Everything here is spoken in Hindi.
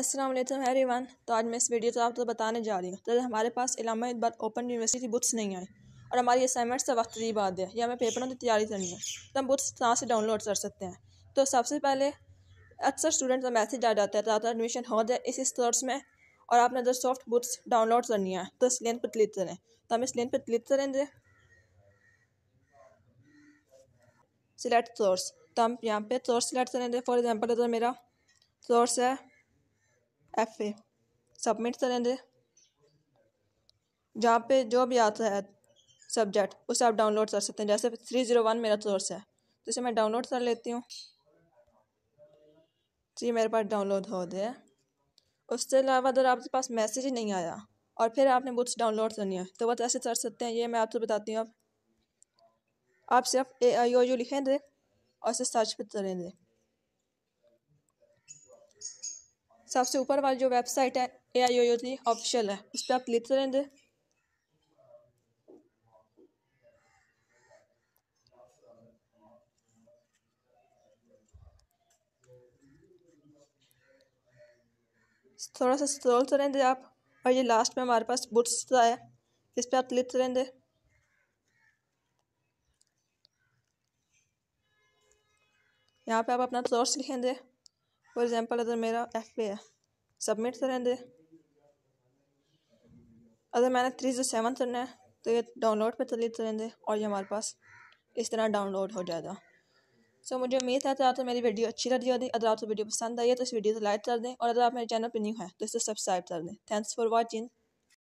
अस्सलाम वालेकुम एवरीवन तो आज मैं इस वीडियो तो आपको तो बताने जा रही हूँ तो हमारे पास इलामा इस ओपन यूनिवर्सिटी की बुक्स नहीं आई और हमारी असाइनमेंट्स का वक्त करीब बात है या हमें पेपरों की तैयारी करनी है तो हम बुक्स कहाँ से डाउनलोड कर सकते हैं तो सबसे पहले अक्सर स्टूडेंट का मैसेज आ जाता है तो आपका एडमिशन हो जाए इस स्टोर्स में और आपने अगर सॉफ्ट बुक्स डाउनलोड करनी है तो इस लिंक पर क्लिक करें तो हम इस लिंक पर क्लिक करेंगे सिलेक्ट सोर्स तो हम यहाँ पे सोर्स सिलेक्ट करेंगे फॉर एग्जाम्पल अगर मेरा सोर्स है एफ ए सबमिट करें दे जहाँ पे जो भी आता है सब्जेक्ट उसे आप डाउनलोड कर सकते हैं जैसे थ्री ज़ीरो वन मेरा सोर्स है तो इसे मैं डाउनलोड कर लेती हूँ जी मेरे पास डाउनलोड हो गया उसके अलावा अगर आपके पास मैसेज ही नहीं आया और फिर आपने बुक्स डाउनलोड करनी है तो वह ऐसे कर सकते हैं ये मैं आपको बताती हूँ अब आप सिर्फ ए आई ओ यू लिखें दे और उसे सर्च पर करें दे सबसे ऊपर वाली जो वेबसाइट है ए आई ओ जी ऑफिशियल है उस पर आप क्लिक करेंगे थोड़ा सा स्क्रॉल करेंगे आप और ये लास्ट में हमारे पास बुट्स का है इस पर आप क्लिक करेंगे यहाँ पे आप अपना सोर्स लिखेंगे फॉर एग्जाम्पल अगर मेरा एफ पे है सबमिट करें दे अगर मैंने थ्री जो सेवन करना है तो ये डाउनलोड पे चली दे और ये हमारे पास इस तरह डाउनलोड हो जाएगा सो so, मुझे उम्मीद है आप आपको मेरी वीडियो अच्छी लगी होगी अगर आपको वीडियो पसंद आई है तो इस वीडियो को लाइक कर दें और अगर आप मेरे चैनल पर न्यू है तो इसे सब्सक्राइब कर दें थैंक्स फॉर वॉचिंग